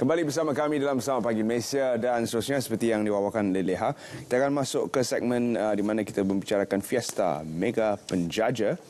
Kembali bersama kami dalam Selamat Pagi Malaysia dan seterusnya seperti yang diwawakan oleh Leha. Kita akan masuk ke segmen uh, di mana kita membicarakan fiesta mega penjaja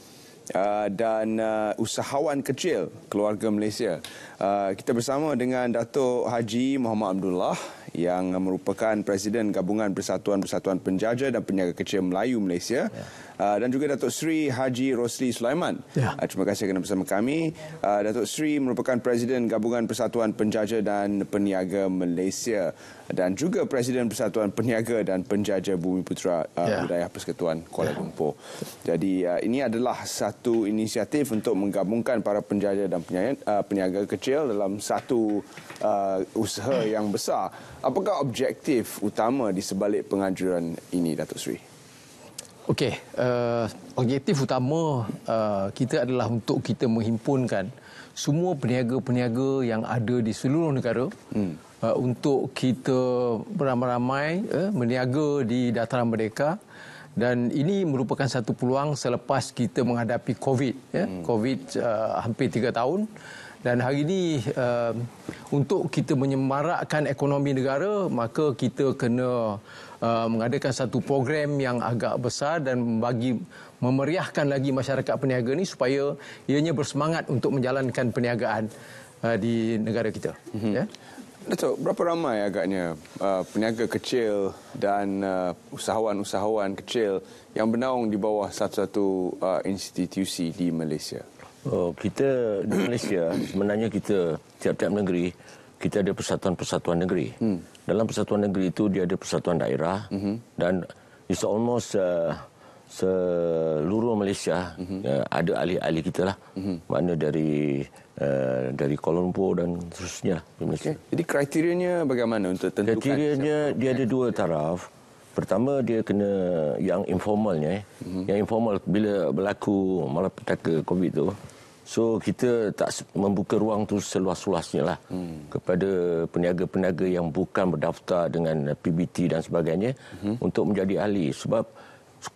uh, dan uh, usahawan kecil keluarga Malaysia. Uh, kita bersama dengan Datuk Haji Muhammad Abdullah yang merupakan Presiden Gabungan Persatuan-Persatuan Penjaja dan Penjaga Kecil Melayu Malaysia. Yeah. Uh, dan juga Datuk Sri Haji Rosli Sulaiman. Ya. Uh, terima kasih kerana bersama kami. Uh, Datuk Sri merupakan Presiden Gabungan Persatuan Penjaja dan Peniaga Malaysia dan juga Presiden Persatuan Peniaga dan Penjaja Bumi Putera ya. Wilayah ya. Persekutuan Kuala ya. Lumpur. Jadi ini adalah satu inisiatif untuk menggabungkan para penjaja dan peniaga, peniaga kecil dalam satu usaha yang besar. Apakah objektif utama di sebalik penganjuran ini Datuk Sri? Okey, uh, objektif utama uh, kita adalah untuk kita menghimpunkan semua peniaga-peniaga yang ada di seluruh negara hmm. uh, untuk kita beramai-ramai uh, meniaga di dataran mereka dan ini merupakan satu peluang selepas kita menghadapi COVID, ya, hmm. COVID uh, hampir tiga tahun dan hari ini uh, um, untuk kita menyemarakkan ekonomi negara maka kita kena uh, mengadakan satu program yang agak besar dan bagi memeriahkan lagi masyarakat peniaga ini supaya ianya bersemangat untuk menjalankan perniagaan uh, di negara kita mm-hmm. ya Dato' berapa ramai agaknya uh, peniaga kecil dan uh, usahawan-usahawan kecil yang bernaung di bawah satu-satu uh, institusi di Malaysia? Oh, kita di Malaysia sebenarnya kita tiap-tiap negeri kita ada persatuan-persatuan negeri. Hmm. Dalam persatuan negeri itu dia ada persatuan daerah hmm. dan it's almost uh, seluruh Malaysia hmm. uh, ada ahli-ahli kita lah. Hmm. Mana dari uh, dari Kuala Lumpur dan seterusnya di Malaysia. Okay. Jadi kriterianya bagaimana untuk tentukan? Kriterianya dia ada dua taraf. Pertama dia kena yang informalnya Mm-hmm. Yang informal bila berlaku malapetaka Covid tu So kita tak membuka ruang tu seluas-luasnya lah hmm. kepada peniaga-peniaga yang bukan berdaftar dengan PBT dan sebagainya hmm. untuk menjadi ahli. Sebab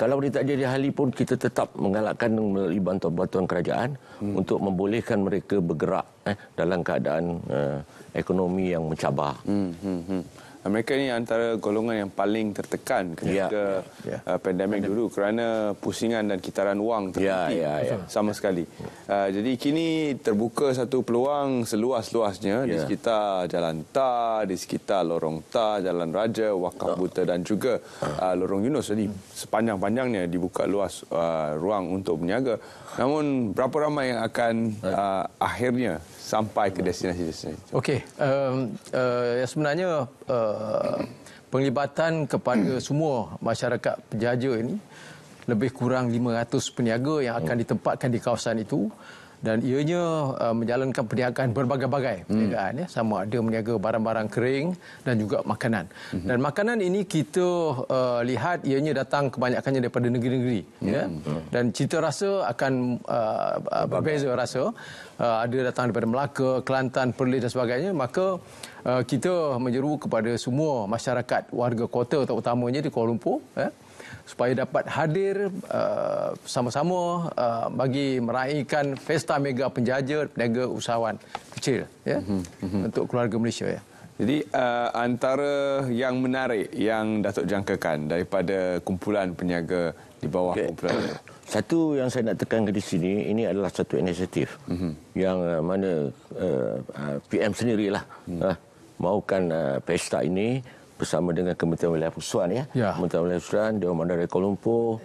kalau dia tak jadi ahli pun kita tetap menggalakkan melalui bantuan-bantuan kerajaan hmm. untuk membolehkan mereka bergerak eh, dalam keadaan uh, ekonomi yang mencabar. Hmm. Hmm. Hmm. Mereka ni antara golongan yang paling tertekan ketika yeah, yeah, yeah. Uh, pandemik Pandem. dulu kerana pusingan dan kitaran wang terhenti yeah, yeah, yeah. Ya. sama yeah. sekali. Uh, jadi kini terbuka satu peluang seluas-luasnya yeah. di ya. sekitar Jalan Ta, di sekitar Lorong Ta, Jalan Raja, Wakaf oh. Buta dan juga ah. uh, Lorong Yunus. Jadi sepanjang-panjangnya dibuka luas uh, ruang untuk berniaga. Namun berapa ramai yang akan uh, akhirnya sampai ke destinasi-destinasi? Okey, um, uh, sebenarnya... Uh, penglibatan kepada hmm. semua masyarakat penjaja ini lebih kurang 500 peniaga yang akan oh. ditempatkan di kawasan itu dan ianya uh, menjalankan perniagaan berbagai-bagai perniagaan hmm. ya, ya sama ada meniaga barang-barang kering dan juga makanan hmm. dan makanan ini kita uh, lihat ianya datang kebanyakannya daripada negeri-negeri hmm. ya hmm. dan cita rasa akan uh, berbeza rasa uh, ada datang daripada Melaka, Kelantan, Perlis dan sebagainya maka uh, kita menyeru kepada semua masyarakat warga kota terutamanya di Kuala Lumpur ya supaya dapat hadir uh, sama-sama uh, bagi meraihkan pesta mega penjaja peniaga usahawan kecil ya mm-hmm. untuk keluarga Malaysia ya. Jadi uh, antara yang menarik yang Datuk jangkakan daripada kumpulan peniaga di bawah okay. kumpulan satu yang saya nak tekankan di sini ini adalah satu inisiatif mm-hmm. yang uh, mana uh, uh PM sendirilah mm. uh, mahukan uh, pesta ini bersama dengan Kementerian Wilayah Pusuan ya. ya. Kementerian Wilayah Pusuan, Dewan Mandara Kuala Lumpur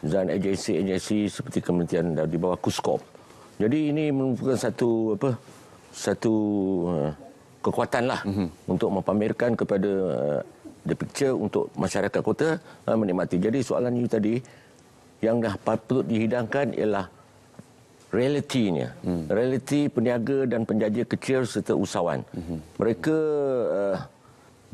dan agensi-agensi seperti Kementerian di bawah Kuskop. Jadi ini merupakan satu apa? Satu eh, kekuatanlah mm-hmm. untuk mempamerkan kepada uh, the picture untuk masyarakat kota uh, menikmati. Jadi soalan you tadi yang dah patut dihidangkan ialah realitinya. Mm. Realiti peniaga dan penjaja kecil serta usahawan. Mm-hmm. Mereka uh,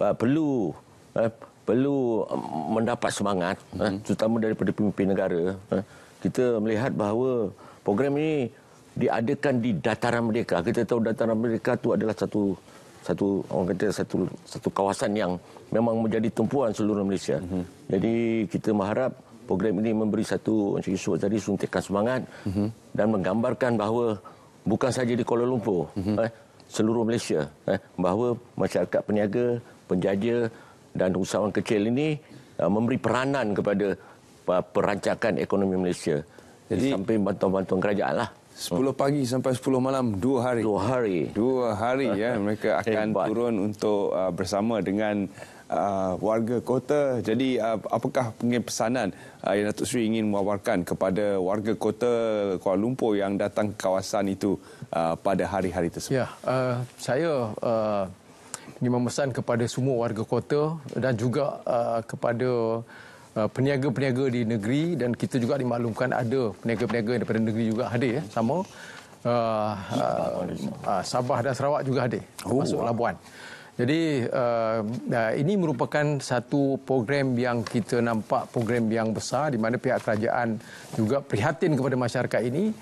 uh, perlu uh, perlu eh, mendapat semangat mm-hmm. uh, terutama daripada pemimpin negara uh, kita melihat bahawa program ini diadakan di dataran merdeka. kita tahu dataran merdeka itu adalah satu satu orang kata satu satu kawasan yang memang menjadi tumpuan seluruh Malaysia mm-hmm. jadi kita mengharap program ini memberi satu Encik Yusof tadi suntikan semangat mm-hmm. dan menggambarkan bahawa bukan saja di Kuala Lumpur mm-hmm. eh, seluruh Malaysia eh, bahawa masyarakat peniaga penjaja dan usahawan kecil ini uh, memberi peranan kepada uh, perancakan ekonomi Malaysia. Jadi, Di bantuan-bantuan kerajaan lah. 10 pagi sampai 10 malam, 2 hari. 2 hari. 2 hari ya, mereka akan Hebat. turun untuk uh, bersama dengan uh, warga kota. Jadi uh, apakah pengen pesanan uh, yang Datuk Sri ingin mewawarkan kepada warga kota Kuala Lumpur yang datang ke kawasan itu uh, pada hari-hari tersebut? Ya, uh, saya uh, ini memesan kepada semua warga kota dan juga uh, kepada uh, peniaga-peniaga di negeri dan kita juga dimaklumkan ada peniaga-peniaga daripada negeri juga hadir ya, sama uh, uh, uh, Sabah dan Sarawak juga hadir termasuk oh. Labuan. Jadi uh, uh, ini merupakan satu program yang kita nampak program yang besar di mana pihak kerajaan juga prihatin kepada masyarakat ini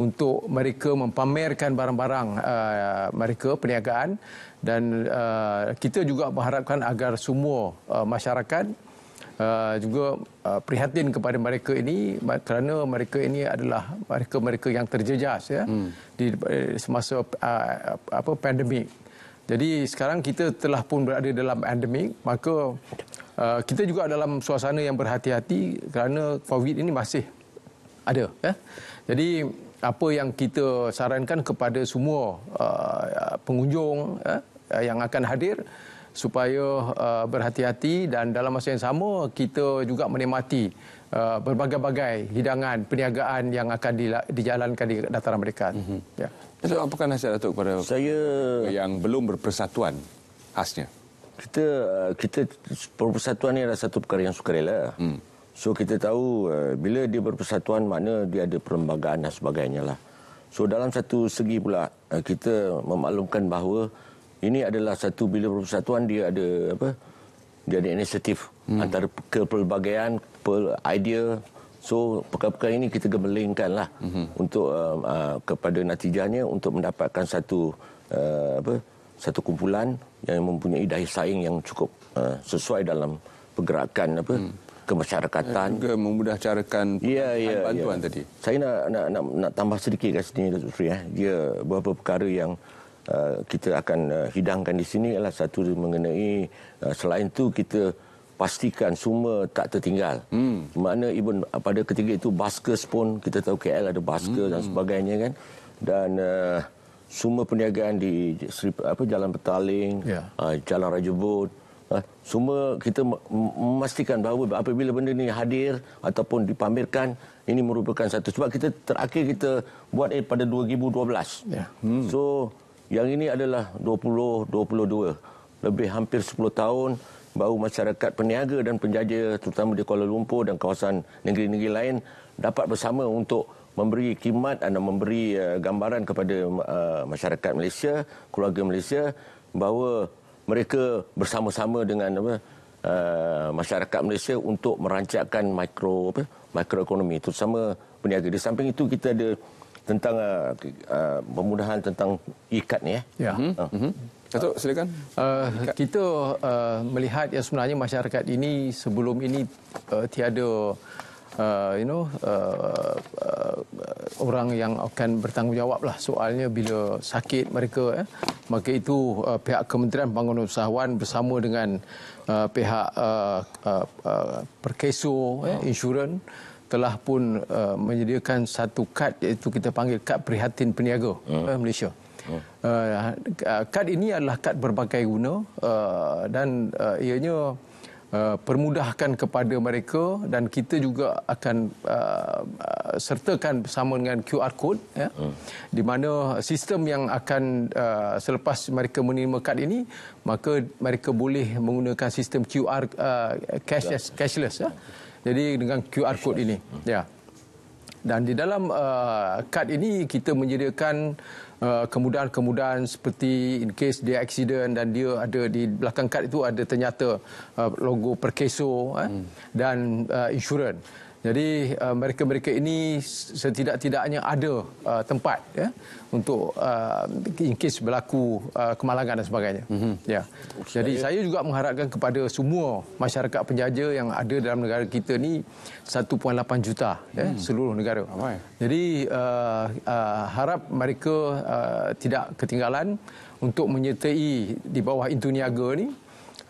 untuk mereka mempamerkan barang-barang uh, mereka perniagaan dan uh, kita juga berharapkan agar semua uh, masyarakat Uh, juga uh, prihatin kepada mereka ini kerana mereka ini adalah mereka-mereka yang terjejas ya hmm. di eh, semasa uh, apa pandemik. Jadi sekarang kita telah pun berada dalam pandemik maka uh, kita juga dalam suasana yang berhati-hati kerana Covid ini masih ada ya. Jadi apa yang kita sarankan kepada semua uh, pengunjung uh, yang akan hadir supaya uh, berhati-hati dan dalam masa yang sama kita juga menikmati uh, berbagai-bagai hidangan perniagaan yang akan di, dijalankan di dataran mereka. Mm-hmm. Ya. apakah nasihat Datuk kepada saya yang belum berpersatuan khasnya? Kita kita persatuan ini adalah satu perkara yang sukarela. Hmm. So kita tahu uh, bila dia berpersatuan makna dia ada perlembagaan dan sebagainya lah. So dalam satu segi pula uh, kita memaklumkan bahawa ini adalah satu bila berpersatuan dia ada apa? Dia ada inisiatif hmm. antara kepelbagaian, per idea. So perkara-perkara ini kita gemelingkan lah hmm. untuk uh, uh, kepada natijanya untuk mendapatkan satu uh, apa? Satu kumpulan yang mempunyai daya saing yang cukup uh, sesuai dalam pergerakan apa? Hmm kemasyarakatan juga memudahcarakan ya, ya, ya. bantuan ya. tadi. Saya nak nak nak, nak tambah sedikit kat sini Datuk Sri eh. Dia beberapa perkara yang uh, kita akan uh, hidangkan di sini adalah satu mengenai uh, selain itu kita pastikan semua tak tertinggal. Hmm. Mana even uh, pada ketiga itu baskers pun kita tahu KL ada basker hmm. dan sebagainya kan. Dan uh, semua perniagaan di apa jalan Petaling, yeah. uh, jalan Raja Bot, uh, semua ha, kita memastikan bahawa apabila benda ini hadir ataupun dipamerkan, ini merupakan satu. Sebab kita terakhir kita buat eh, pada 2012. Yeah. Hmm. So, yang ini adalah 2022. Lebih hampir 10 tahun baru masyarakat peniaga dan penjaja terutama di Kuala Lumpur dan kawasan negeri-negeri lain dapat bersama untuk memberi kimat dan memberi eh, gambaran kepada eh, masyarakat Malaysia, keluarga Malaysia bahawa mereka bersama-sama dengan apa, uh, masyarakat Malaysia untuk merancangkan mikro apa mikroekonomi terutama peniaga. Di samping itu kita ada tentang uh, uh, pemudahan tentang ikat ni eh? ya. Ya. Datuk uh. silakan. Uh, kita uh, melihat yang sebenarnya masyarakat ini sebelum ini uh, tiada uh, you know uh, uh, orang yang akan bertanggungjawab lah soalnya bila sakit mereka eh. maka itu uh, pihak Kementerian Pembangunan Usahawan bersama dengan uh, pihak uh, uh, uh, perkeso eh, oh. insurans telah pun uh, menyediakan satu kad iaitu kita panggil kad prihatin peniaga hmm. eh, Malaysia. Hmm. Uh, kad ini adalah kad berbagai guna uh, dan uh, ianya Uh, permudahkan kepada mereka dan kita juga akan uh, uh sertakan bersama dengan QR code ya hmm. di mana sistem yang akan uh, selepas mereka menerima kad ini maka mereka boleh menggunakan sistem QR uh, cashless cashless ya jadi dengan QR cashless. code ini hmm. ya dan di dalam uh, kad ini kita menyediakan Uh, kemudahan-kemudahan seperti in case dia accident dan dia ada di belakang kad itu ada ternyata uh, logo perkeso eh, hmm. dan uh, insurans. Jadi uh, mereka-mereka uh, ini setidak-tidaknya ada uh, tempat ya untuk uh, in case berlaku uh, kemalangan dan sebagainya. Mm -hmm. Ya. Okay. Jadi saya juga mengharapkan kepada semua masyarakat penjaja yang ada dalam negara kita ini 1.8 juta mm. ya hmm. seluruh negara. Amai. Jadi uh, uh, harap mereka uh, tidak ketinggalan untuk menyertai di bawah Intuniaga ini.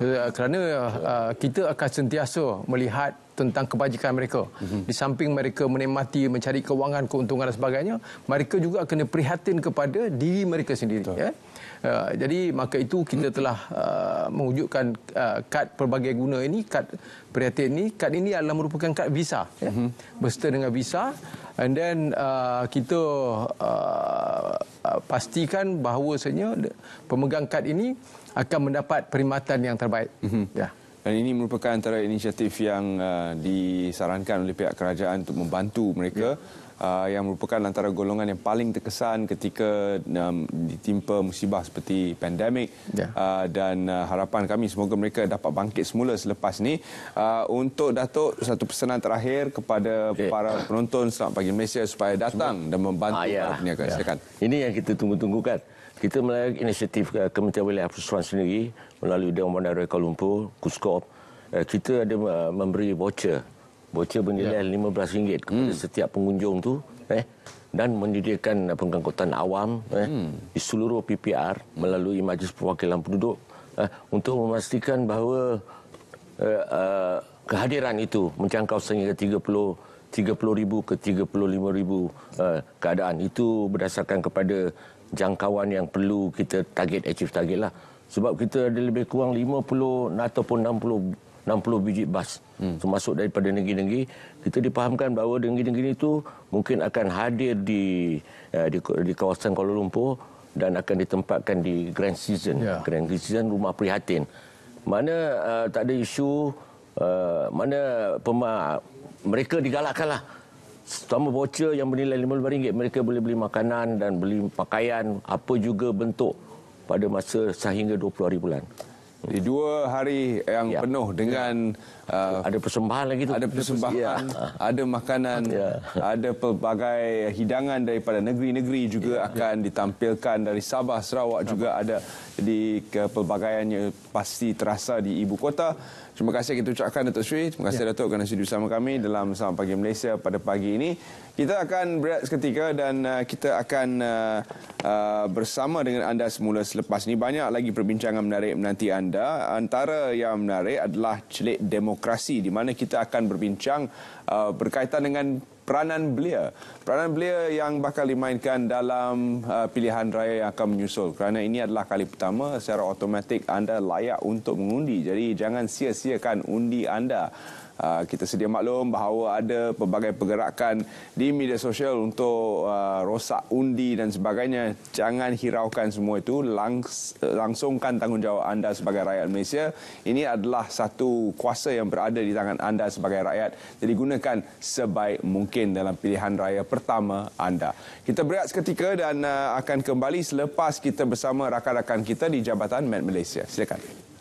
Eh, kerana uh, kita akan sentiasa melihat tentang kebajikan mereka. Mm-hmm. Di samping mereka menikmati mencari kewangan keuntungan dan sebagainya, mereka juga kena prihatin kepada diri mereka sendiri, Betul. ya. Uh, jadi maka itu kita telah uh, mewujudkan uh, kad pelbagai guna ini, kad prihatin ini. Kad ini adalah merupakan kad visa. Ya? Mm -hmm. Berserta dengan visa. And then uh, kita uh, uh, pastikan bahawasanya pemegang kad ini akan mendapat perkhidmatan yang terbaik. Mm -hmm. Ya. Dan ini merupakan antara inisiatif yang uh, disarankan oleh pihak kerajaan untuk membantu mereka yeah. Uh, yang merupakan antara golongan yang paling terkesan ketika um, ditimpa musibah seperti pandemik yeah. uh, dan uh, harapan kami semoga mereka dapat bangkit semula selepas ini. Uh, untuk Datuk, satu pesanan terakhir kepada okay. Ya. para penonton selamat pagi Malaysia supaya datang dan membantu ah, yeah. perniagaan. Yeah. Silakan. Ini yang kita tunggu-tunggukan. Kita melalui inisiatif uh, Kementerian Wilayah Persatuan sendiri melalui Dewan Bandar Raya Kuala Lumpur, KUSKOP, uh, kita ada uh, memberi voucher voucher bernilai RM15 yeah. kepada hmm. setiap pengunjung tu eh dan menyediakan eh, pengangkutan awam eh hmm. di seluruh PPR melalui majlis perwakilan penduduk eh, untuk memastikan bahawa eh, uh, kehadiran itu mencangkau sehingga 30 30,000 ke 35,000 uh, eh, keadaan itu berdasarkan kepada jangkauan yang perlu kita target achieve target lah. Sebab kita ada lebih kurang 50 ataupun 60 biji bas hmm. termasuk daripada negeri-negeri kita dipahamkan bahawa negeri-negeri itu mungkin akan hadir di eh, di, di kawasan Kuala Lumpur dan akan ditempatkan di Grand Season yeah. Grand Season rumah prihatin mana uh, tak ada isu uh, mana pema mereka digalakkanlah sama voucher yang bernilai RM5 mereka boleh beli makanan dan beli pakaian apa juga bentuk pada masa sehingga 20 hari bulan di dua hari yang ya. penuh dengan uh, ada persembahan lagi tu ada persembahan ya. ada makanan ya. ada pelbagai hidangan daripada negeri-negeri juga ya. ya. akan ditampilkan dari Sabah Sarawak juga ada di kepelbagaiannya pasti terasa di ibu kota terima kasih kita ucapkan Datuk Sri terima kasih ya. Datuk kerana sudi bersama kami dalam Selamat Pagi Malaysia pada pagi ini kita akan berehat seketika dan ah, kita akan bersama dengan anda semula selepas ini. Banyak lagi perbincangan menarik menanti anda. Antara yang menarik adalah celik demokrasi demokrasi di mana kita akan berbincang uh, berkaitan dengan peranan belia. Peranan belia yang bakal dimainkan dalam uh, pilihan raya yang akan menyusul. Kerana ini adalah kali pertama secara automatik anda layak untuk mengundi. Jadi jangan sia-siakan undi anda. Ah, kita sedia maklum bahawa ada pelbagai pergerakan di media sosial untuk uh, rosak undi dan sebagainya. Jangan hiraukan semua itu. Langs- langsungkan tanggungjawab anda sebagai rakyat Malaysia. Ini adalah satu kuasa yang berada di tangan anda sebagai rakyat. Jadi gunakan sebaik mungkin dalam pilihan raya pertama anda. Kita berehat seketika dan uh, akan kembali selepas kita bersama rakan-rakan kita di Jabatan Med Malaysia. Silakan.